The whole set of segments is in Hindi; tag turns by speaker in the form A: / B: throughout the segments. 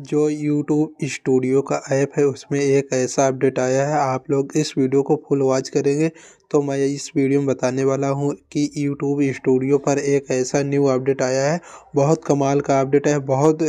A: जो यूट्यूब स्टूडियो का ऐप है उसमें एक ऐसा अपडेट आया है आप लोग इस वीडियो को फुल वॉच करेंगे तो मैं इस वीडियो में बताने वाला हूँ कि यूट्यूब स्टूडियो पर एक ऐसा न्यू अपडेट आया है बहुत कमाल का अपडेट है बहुत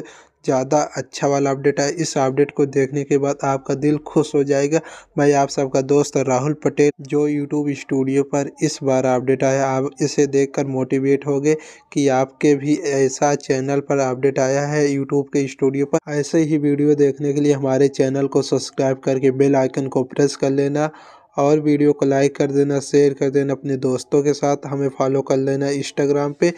A: ज़्यादा अच्छा वाला अपडेट है इस अपडेट को देखने के बाद आपका दिल खुश हो जाएगा मैं आप सबका दोस्त राहुल पटेल जो यूट्यूब स्टूडियो पर इस बार अपडेट आया आप इसे देखकर मोटिवेट हो गए कि आपके भी ऐसा चैनल पर अपडेट आया है यूट्यूब के स्टूडियो पर ऐसे ही वीडियो देखने के लिए हमारे चैनल को सब्सक्राइब करके बेल आइकन को प्रेस कर लेना और वीडियो को लाइक कर देना शेयर कर देना अपने दोस्तों के साथ हमें फॉलो कर लेना इंस्टाग्राम पे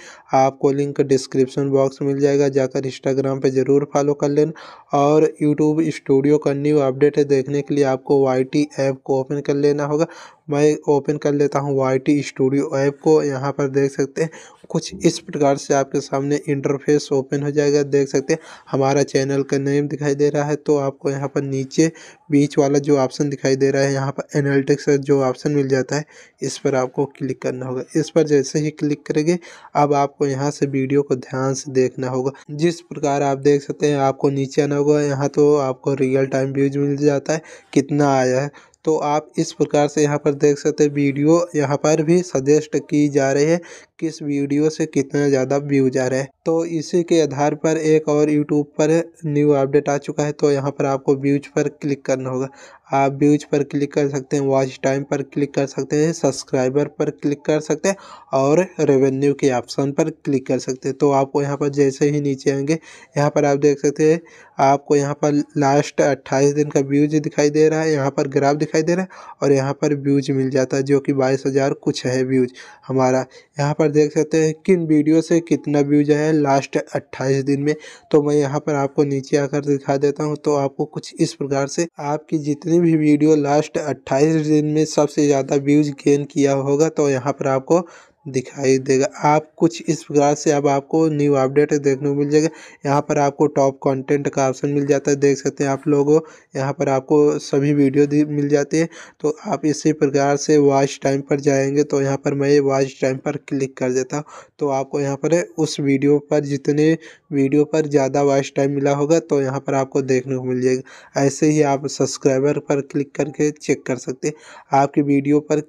A: आपको लिंक डिस्क्रिप्शन बॉक्स मिल जाएगा जाकर इंस्टाग्राम पे ज़रूर फॉलो कर लेना और यूट्यूब स्टूडियो का न्यू अपडेट है देखने के लिए आपको वाई ऐप को ओपन कर लेना होगा मैं ओपन कर लेता हूँ वाई स्टूडियो ऐप को यहाँ पर देख सकते हैं कुछ इस प्रकार से आपके सामने इंटरफेस ओपन हो जाएगा देख सकते हैं हमारा चैनल का नेम दिखाई दे रहा है तो आपको यहाँ पर नीचे बीच वाला जो ऑप्शन दिखाई दे रहा है यहाँ पर एनालिटिक्स जो ऑप्शन मिल जाता है इस पर आपको क्लिक करना होगा इस पर जैसे ही क्लिक करेंगे अब आपको यहाँ से वीडियो को ध्यान से देखना होगा जिस प्रकार आप देख सकते हैं आपको नीचे आना होगा यहाँ तो आपको रियल टाइम व्यूज मिल जाता है कितना आया है तो आप इस प्रकार से यहाँ पर देख सकते हैं वीडियो यहाँ पर भी सजेस्ट की जा रही है किस वीडियो से कितना ज़्यादा व्यूज आ रहा है तो इसी के आधार पर एक और यूट्यूब पर न्यू अपडेट आ चुका है तो यहाँ पर आपको व्यूज पर क्लिक करना होगा आप व्यूज पर क्लिक कर सकते हैं वॉच टाइम पर क्लिक कर सकते हैं सब्सक्राइबर पर क्लिक कर सकते हैं और रेवेन्यू के ऑप्शन पर क्लिक कर सकते हैं तो आपको यहाँ पर जैसे ही नीचे आएंगे यहाँ पर आप देख सकते हैं आपको यहाँ पर लास्ट अट्ठाईस दिन का व्यूज दिखाई दे रहा है यहाँ पर ग्राफ दिखाई दे रहा है और यहाँ पर व्यूज मिल जाता है जो कि बाईस हज़ार कुछ है व्यूज हमारा यहाँ पर देख सकते हैं किन वीडियो से कितना व्यूज आया लास्ट अट्ठाईस दिन में तो मैं यहाँ पर आपको नीचे आकर दिखा देता हूँ तो आपको कुछ इस प्रकार से आपकी जितनी कोई भी वीडियो लास्ट 28 दिन में सबसे ज़्यादा व्यूज़ गेन किया होगा तो यहाँ पर आपको दिखाई देगा आप कुछ इस प्रकार से अब आपको न्यू अपडेट देखने को मिल जाएगा यहाँ पर आपको टॉप कंटेंट का ऑप्शन मिल जाता है देख सकते हैं आप लोगों यहाँ पर आपको सभी वीडियो मिल जाती है तो आप इसी प्रकार से वॉच टाइम पर जाएंगे तो यहाँ पर मैं वॉच टाइम पर क्लिक कर देता हूँ तो आपको यहाँ पर उस वीडियो पर जितने वीडियो पर ज़्यादा वॉच टाइम मिला होगा तो यहाँ पर आपको देखने को मिल जाएगा ऐसे ही आप सब्सक्राइबर पर क्लिक करके चेक कर सकते हैं आपकी वीडियो पर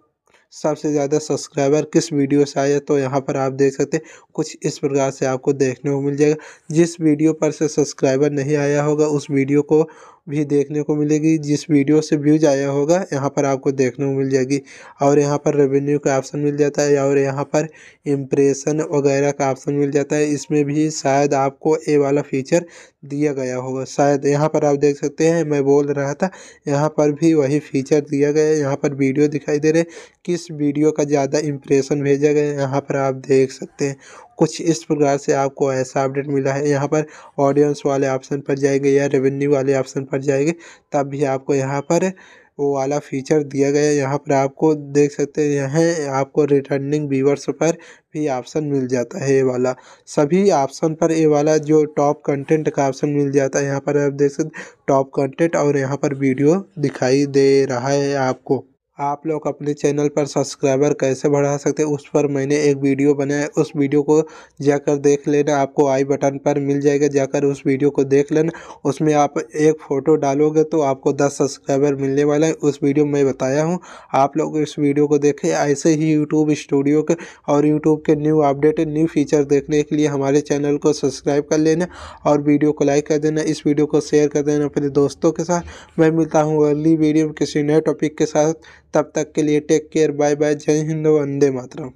A: सबसे ज़्यादा सब्सक्राइबर किस वीडियो से आया तो यहाँ पर आप देख सकते हैं कुछ इस प्रकार से आपको देखने को मिल जाएगा जिस वीडियो पर से सब्सक्राइबर नहीं आया होगा उस वीडियो को भी देखने को मिलेगी जिस वीडियो से व्यूज आया होगा यहाँ पर आपको देखने को मिल जाएगी और यहाँ पर रेवेन्यू का ऑप्शन मिल जाता है और यहाँ पर इम्प्रेशन वगैरह का ऑप्शन मिल जाता है इसमें भी शायद आपको ए वाला फीचर दिया गया होगा शायद यहाँ पर आप देख सकते हैं मैं बोल रहा था यहाँ पर भी वही फीचर दिया गया है यहाँ पर वीडियो दिखाई दे रहे किस वीडियो का ज़्यादा इम्प्रेशन भेजा गया है यहाँ पर आप देख सकते हैं कुछ इस प्रकार से आपको ऐसा अपडेट मिला है यहाँ पर ऑडियंस वाले ऑप्शन पर जाएंगे या रेवेन्यू वाले ऑप्शन पर जाएंगे तब भी आपको यहाँ पर वो वाला फीचर दिया गया है यहाँ पर आपको देख सकते हैं यहाँ आपको रिटर्निंग व्यूवर्स पर भी ऑप्शन मिल जाता है ये वाला सभी ऑप्शन पर ये वाला जो टॉप कंटेंट का ऑप्शन मिल जाता है यहाँ पर आप देख सकते टॉप कंटेंट और यहाँ पर वीडियो दिखाई दे रहा है आपको आप लोग अपने चैनल पर सब्सक्राइबर कैसे बढ़ा सकते हैं उस पर मैंने एक वीडियो बनाया उस वीडियो को जाकर देख लेना आपको आई बटन पर मिल जाएगा जाकर उस वीडियो को देख लेना उसमें आप एक फ़ोटो डालोगे तो आपको दस सब्सक्राइबर मिलने वाला है उस वीडियो में बताया हूँ आप लोग इस वीडियो को देखें ऐसे ही यूट्यूब स्टूडियो के और यूट्यूब के न्यू अपडेट न्यू फीचर देखने के लिए हमारे चैनल को सब्सक्राइब कर लेना और वीडियो को लाइक कर देना इस वीडियो को शेयर कर देना अपने दोस्तों के साथ मैं मिलता हूँ अगली वीडियो किसी नए टॉपिक के साथ तब तक के लिए टेक केयर बाय बाय जय हिंद वंदे मातरम